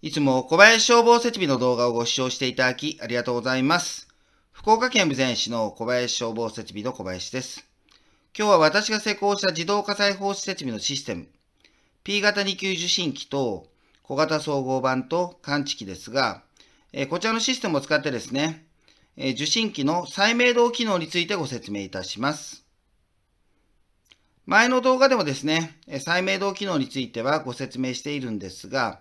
いつも小林消防設備の動画をご視聴していただきありがとうございます。福岡県武前市の小林消防設備の小林です。今日は私が施工した自動火災報知設備のシステム、P 型2級受信機と小型総合版と感知機ですが、えこちらのシステムを使ってですね、え受信機の再明動機能についてご説明いたします。前の動画でもですね、再明動機能についてはご説明しているんですが、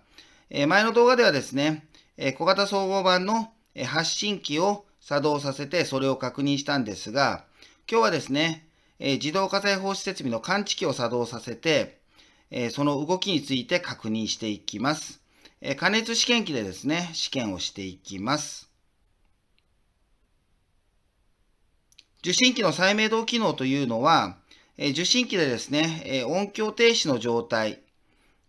え前の動画ではですね、え小型総合版の発信機を作動させてそれを確認したんですが、今日はですね、え自動火災報知設備の感知器を作動させて、えその動きについて確認していきます。え加熱試験機でですね、試験をしていきます。受信機の再明動機能というのは、え受信機でですね、え音響停止の状態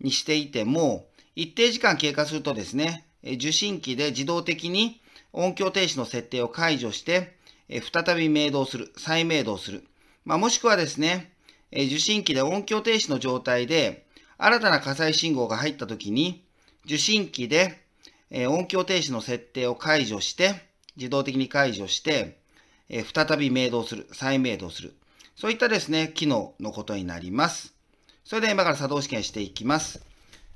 にしていても、一定時間経過するとですね、受信機で自動的に音響停止の設定を解除して、再び明動する、再明動する。まあ、もしくはですね、受信機で音響停止の状態で新たな火災信号が入った時に、受信機で音響停止の設定を解除して、自動的に解除して、再び明動する、再明動する。そういったですね、機能のことになります。それでは今から作動試験していきます。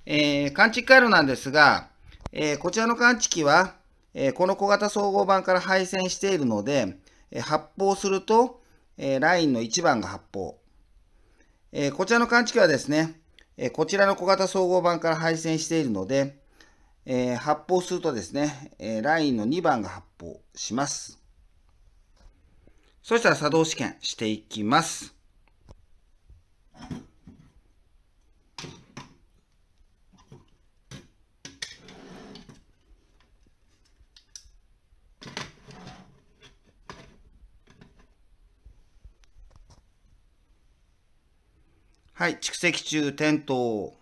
えー、感知回路なんですが、えー、こちらの感知器は、えー、この小型総合版から配線しているので、え発砲すると、えラインの1番が発砲。えこちらの感知器はですね、えこちらの小型総合版から配線しているので、え発砲するとですね、えラインの2番が発砲します。そしたら作動試験していきます。はい、蓄積中、点灯。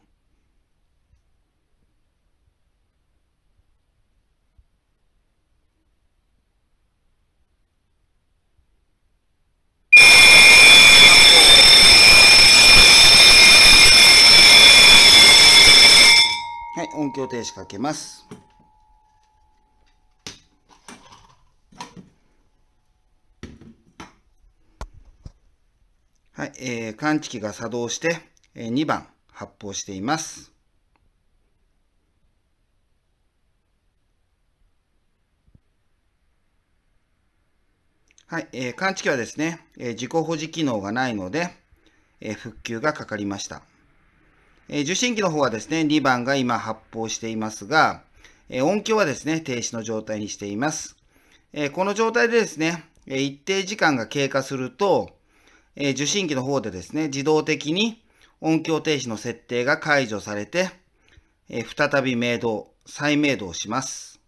はい、音響停止かけます。はい、えー、感知器が作動して、えー、2番発砲しています。はい、えー、感知器はですね、えー、自己保持機能がないので、えー、復旧がかかりました。え受信機の方はですね、2番が今発砲していますが、え音響はですね、停止の状態にしています。えこの状態でですね、え一定時間が経過すると、え受信機の方でですね、自動的に音響停止の設定が解除されて、え再び明動、再明動します。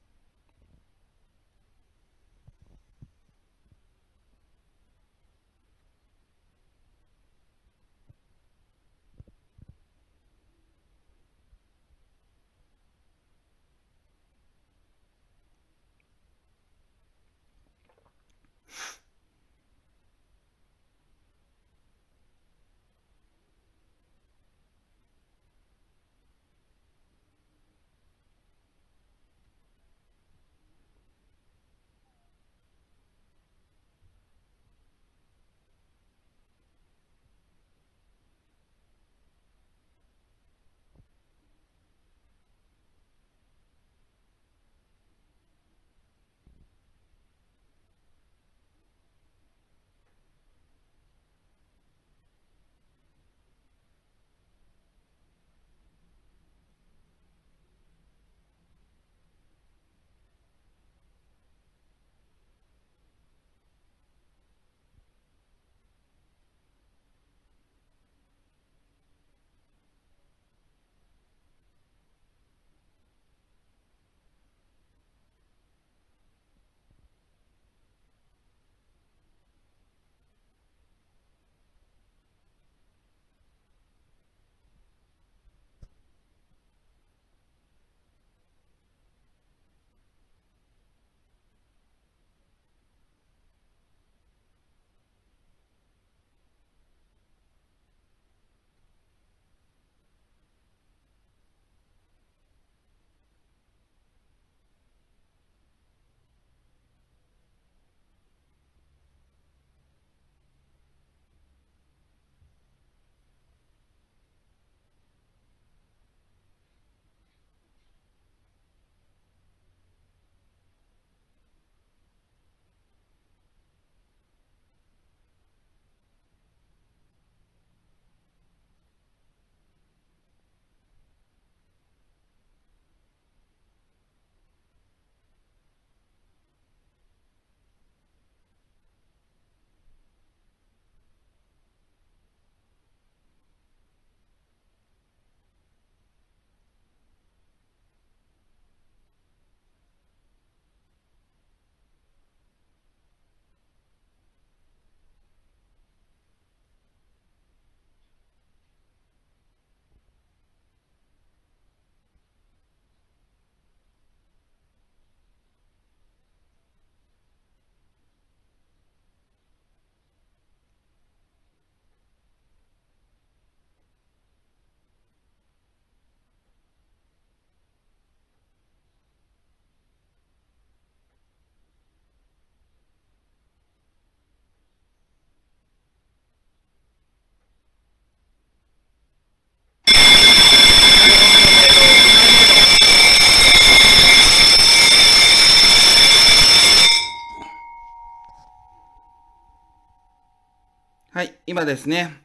今ですね、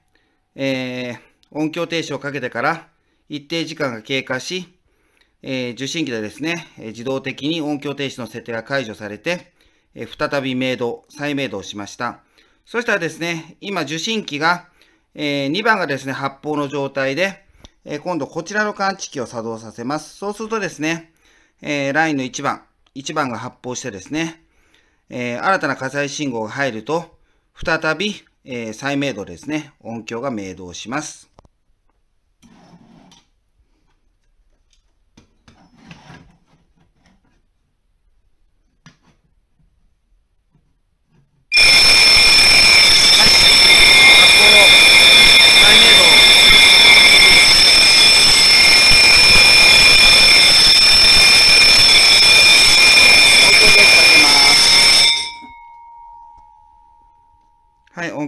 えー、音響停止をかけてから一定時間が経過し、えー、受信機でですね、自動的に音響停止の設定が解除されて、えー、再びメイド、再メイドをしました。そしたらですね、今受信機が、えー、2番がですね、発砲の状態で、えー、今度こちらの感知器を作動させます。そうするとですね、えー、ラインの1番、1番が発砲してですね、え新たな火災信号が入ると、再びえー、再明度ですね、音響が明動します。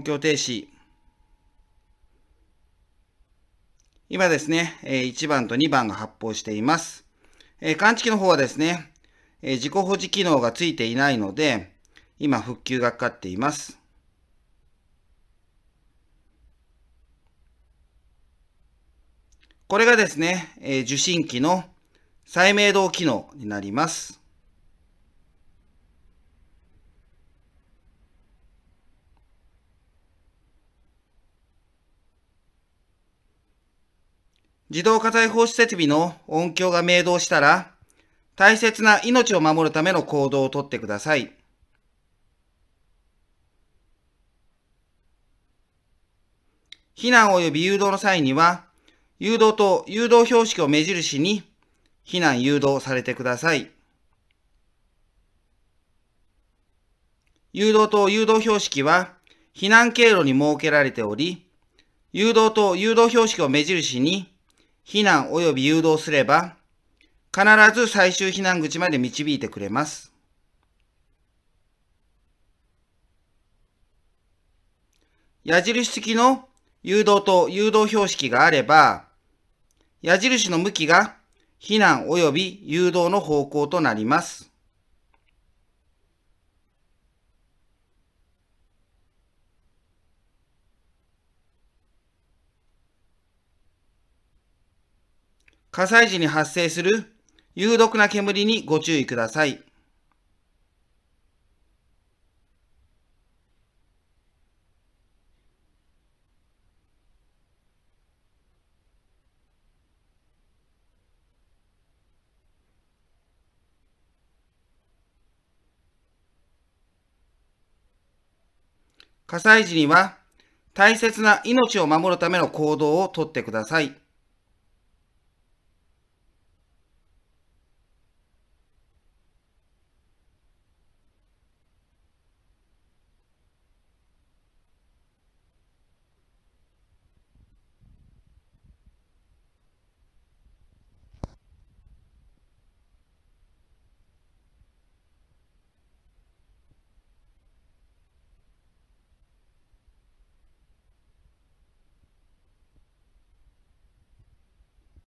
況停止。今ですね、1番と2番が発砲しています。感知器の方はですね、自己保持機能がついていないので、今復旧がかかっています。これがですね、受信機の再明動機能になります。自動火災防止設備の音響が明動したら、大切な命を守るための行動をとってください。避難及び誘導の際には、誘導と誘導標識を目印に避難誘導されてください。誘導と誘導標識は避難経路に設けられており、誘導と誘導標識を目印に避難及び誘導すれば、必ず最終避難口まで導いてくれます。矢印付きの誘導と誘導標識があれば、矢印の向きが避難及び誘導の方向となります。火災時に発生する有毒な煙にご注意ください。火災時には大切な命を守るための行動をとってください。